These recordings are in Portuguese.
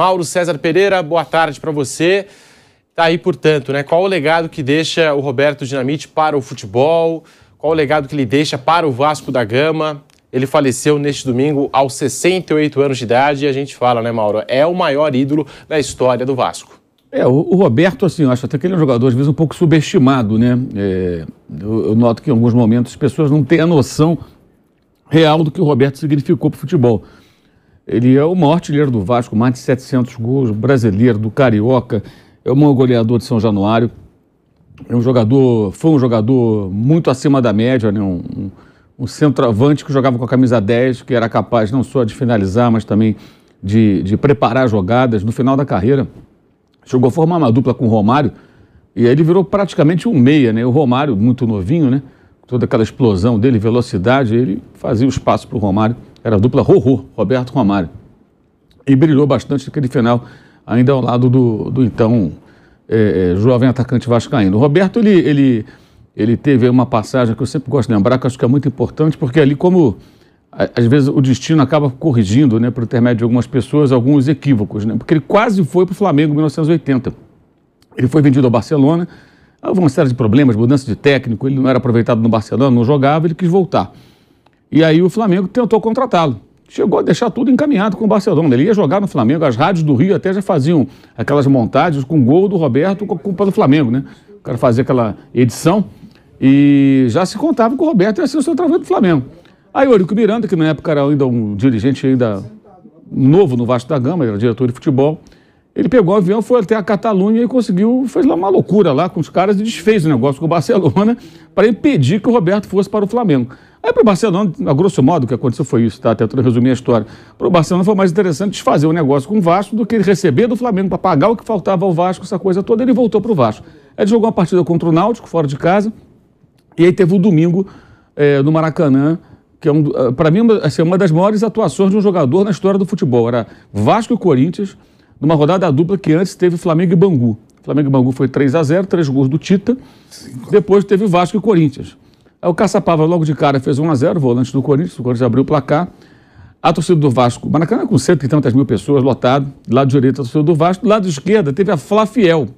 Mauro César Pereira, boa tarde para você. Tá aí, portanto, né? Qual o legado que deixa o Roberto Dinamite para o futebol? Qual o legado que ele deixa para o Vasco da Gama? Ele faleceu neste domingo aos 68 anos de idade e a gente fala, né, Mauro? É o maior ídolo da história do Vasco. É, o, o Roberto, assim, eu acho até que ele é um jogador, às vezes, um pouco subestimado, né? É, eu, eu, noto que em alguns momentos as pessoas não têm a noção real do que o Roberto significou para o futebol. Ele é o maior artilheiro do Vasco, mais de 700 gols, brasileiro, do Carioca, é o maior goleador de São Januário. É um jogador, foi um jogador muito acima da média, né? um, um, um centroavante que jogava com a camisa 10, que era capaz não só de finalizar, mas também de, de preparar jogadas. No final da carreira, chegou a formar uma dupla com o Romário, e aí ele virou praticamente um meia, né? O Romário, muito novinho, né? Toda aquela explosão dele, velocidade, ele fazia o espaço para o Romário. Era a dupla Rorô, Roberto Romário. E brilhou bastante naquele final, ainda ao lado do, do então é, é, jovem atacante vascaíno. O Roberto, ele, ele, ele teve uma passagem que eu sempre gosto de lembrar, que acho que é muito importante, porque ali como às vezes o destino acaba corrigindo, né, por intermédio de algumas pessoas, alguns equívocos, né? Porque ele quase foi para o Flamengo em 1980. Ele foi vendido ao Barcelona, houve uma série de problemas, mudança de técnico, ele não era aproveitado no Barcelona, não jogava, ele quis voltar. E aí o Flamengo tentou contratá-lo. Chegou a deixar tudo encaminhado com o Barcelona. Ele ia jogar no Flamengo, as rádios do Rio até já faziam aquelas montagens com gol do Roberto com a culpa do Flamengo, né? O cara fazia aquela edição e já se contava que o Roberto ia ser o centroavante do Flamengo. Aí o Eurico Miranda, que na época era ainda um dirigente ainda novo no Vasco da Gama, era diretor de futebol, ele pegou o avião, foi até a Catalunha e conseguiu, fez lá uma loucura lá com os caras e desfez o negócio com o Barcelona para impedir que o Roberto fosse para o Flamengo. Aí para o Barcelona, a grosso modo, o que aconteceu foi isso, tá? Tentando resumir a história. Para o Barcelona foi mais interessante desfazer o um negócio com o Vasco do que receber do Flamengo para pagar o que faltava ao Vasco, essa coisa toda. Ele voltou para o Vasco. Ele jogou uma partida contra o Náutico, fora de casa, e aí teve o domingo é, no Maracanã, que é, um, ah, para mim, assim, uma das maiores atuações de um jogador na história do futebol. Era Vasco e Corinthians, numa rodada dupla que antes teve Flamengo e Bangu. Flamengo e Bangu foi 3 a 0 três gols do Tita. Cinco. Depois teve Vasco e Corinthians. É, o Caçapava logo de cara fez 1 a 0 volante do Corinthians, o Corinthians abriu o placar. A torcida do Vasco, Maracanã com cento e tantas mil pessoas, lotado. Do lado direito, a torcida do Vasco. Do lado esquerda, teve a Flafiel.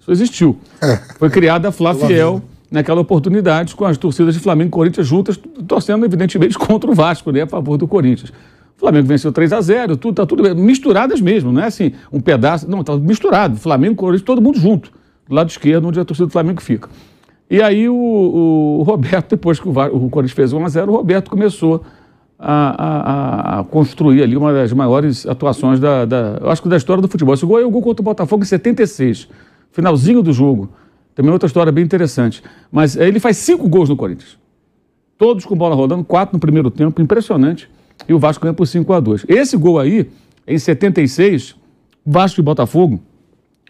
Isso existiu. Foi criada a Flafiel naquela oportunidade com as torcidas de Flamengo e Corinthians juntas, torcendo, evidentemente, contra o Vasco, né, a favor do Corinthians. O Flamengo venceu 3 a 0 tudo, tá tudo misturadas mesmo, não é assim, um pedaço. Não, tá misturado. Flamengo, Corinthians, todo mundo junto. Do lado esquerdo, onde a torcida do Flamengo fica. E aí o, o Roberto, depois que o, o Corinthians fez 1x0, o Roberto começou a, a, a, construir ali uma das maiores atuações da, da, eu acho que da história do futebol. Esse gol é o gol contra o Botafogo em 76, finalzinho do jogo. Também outra história bem interessante. Mas eh, ele faz cinco gols no Corinthians. Todos com bola rodando, quatro no primeiro tempo, impressionante. E o Vasco ganha por 5 a 2 Esse gol aí, em 76, Vasco e Botafogo,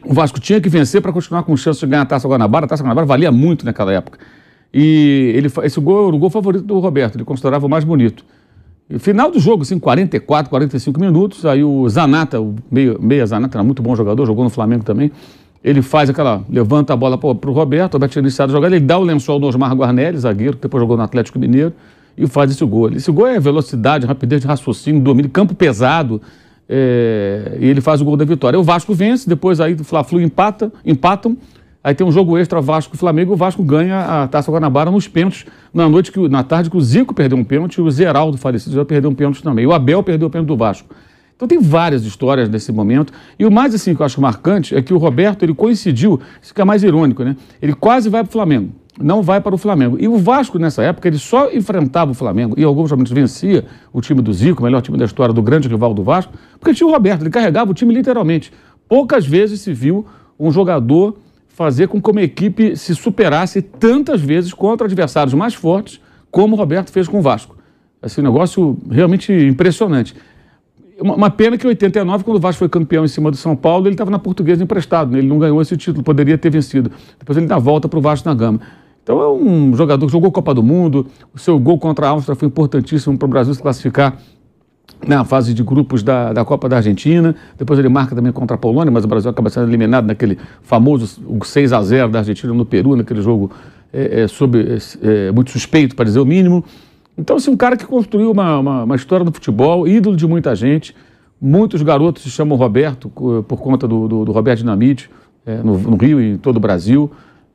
o Vasco tinha que vencer para continuar com chance de ganhar a Taça Guanabara. A Taça Guanabara valia muito naquela época. E ele, esse gol era o gol favorito do Roberto, ele considerava o mais bonito. final do jogo, assim, 44, 45 minutos, aí o Zanata, o meia, meia Zanata, era muito bom jogador, jogou no Flamengo também, ele faz aquela, levanta a bola para o Roberto, o Roberto tinha iniciado a jogada, ele dá o lençol do Osmar Guarnelli, zagueiro, que depois jogou no Atlético Mineiro, e faz esse gol. Esse gol é velocidade, rapidez de raciocínio, domínio, campo pesado, é, e ele faz o gol da vitória. O Vasco vence, depois aí o Fla-Flu empata, empatam, aí tem um jogo extra Vasco e Flamengo, o Vasco ganha a Taça Guanabara nos pênaltis, na noite que na tarde que o Zico perdeu um pênalti, o Zeraldo falecido já perdeu um pênalti também. O Abel perdeu o pênalti do Vasco. Então tem várias histórias nesse momento. E o mais assim que eu acho marcante é que o Roberto, ele coincidiu, isso fica é mais irônico, né? Ele quase vai para o Flamengo não vai para o Flamengo. E o Vasco, nessa época, ele só enfrentava o Flamengo, e alguns momentos vencia o time do Zico, o melhor time da história, do grande rival do Vasco, porque tinha o Roberto, ele carregava o time literalmente. Poucas vezes se viu um jogador fazer com que uma equipe se superasse tantas vezes contra adversários mais fortes, como o Roberto fez com o Vasco. esse assim, negócio realmente impressionante. Uma pena que em 89, quando o Vasco foi campeão em cima do São Paulo, ele estava na portuguesa emprestado, né? ele não ganhou esse título, poderia ter vencido. Depois ele dá a volta para o Vasco na gama. Então é um jogador que jogou Copa do Mundo, o seu gol contra a Áustria foi importantíssimo para o Brasil se classificar na fase de grupos da, da Copa da Argentina. Depois ele marca também contra a Polônia, mas o Brasil acaba sendo eliminado naquele famoso 6 a 0 da Argentina no Peru, naquele jogo é, é, sob, é, é muito suspeito, para dizer o mínimo. Então, assim, um cara que construiu uma, uma, uma, história do futebol, ídolo de muita gente. Muitos garotos se chamam Roberto por conta do, do, do Roberto Dinamite, é, no, no Rio e em todo o Brasil.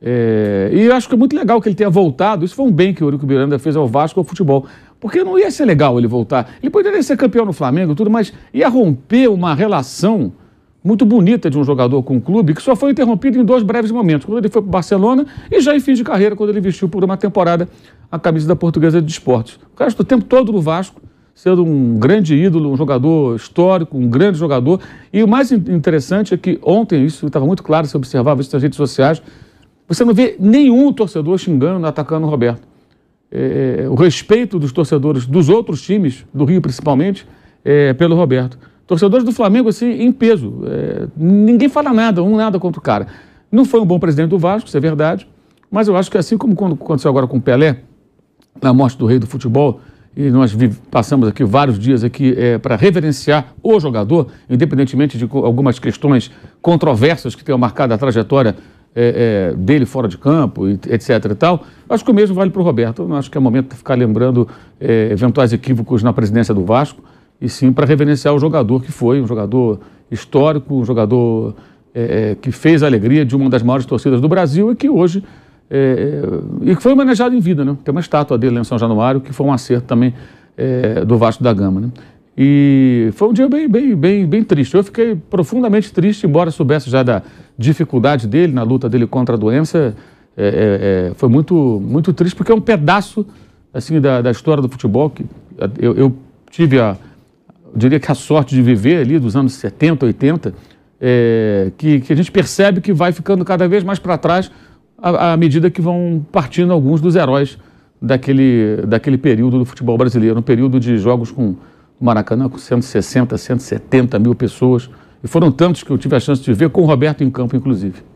É, e eu acho que é muito legal que ele tenha voltado. Isso foi um bem que o Eurico Miranda fez ao Vasco ao futebol. Porque não ia ser legal ele voltar. Ele poderia ser campeão no Flamengo, tudo, mas ia romper uma relação muito bonita de um jogador com o um clube, que só foi interrompido em dois breves momentos, quando ele foi para o Barcelona e já em fim de carreira, quando ele vestiu por uma temporada a camisa da Portuguesa de Esportes. O resto do tempo todo no Vasco, sendo um grande ídolo, um jogador histórico, um grande jogador. E o mais interessante é que ontem, isso estava muito claro, se observava isso nas redes sociais, você não vê nenhum torcedor xingando, atacando o Roberto. É, é, o respeito dos torcedores dos outros times, do Rio principalmente, é, pelo Roberto. Torcedores do Flamengo, assim, em peso. É, ninguém fala nada, um nada contra o cara. Não foi um bom presidente do Vasco, isso é verdade, mas eu acho que assim como quando aconteceu agora com o Pelé, na morte do rei do futebol, e nós passamos aqui vários dias aqui é, para reverenciar o jogador, independentemente de algumas questões controversas que tenham marcado a trajetória é, é, dele fora de campo, etc. e tal. Acho que o mesmo vale para o Roberto. não acho que é momento de ficar lembrando é, eventuais equívocos na presidência do Vasco, e sim para reverenciar o jogador que foi, um jogador histórico, um jogador é, é, que fez a alegria de uma das maiores torcidas do Brasil e que hoje. É, e que foi manejado em vida, né? Tem uma estátua dele em São Januário, que foi um acerto também do Vasco da Gama. Né? E foi um dia bem, bem, bem, bem triste. Eu fiquei profundamente triste, embora soubesse já da dificuldade dele na luta dele contra a doença. É, é, é foi muito, muito triste, porque é um pedaço assim da, da história do futebol que eu, eu tive a, eu diria que a sorte de viver ali dos anos 70, 80, é, que, que a gente percebe que vai ficando cada vez mais para trás à, à medida que vão partindo alguns dos heróis daquele, daquele período do futebol brasileiro, um período de jogos com o Maracanã com 160, 170 mil pessoas. E foram tantos que eu tive a chance de ver, com o Roberto em campo, inclusive.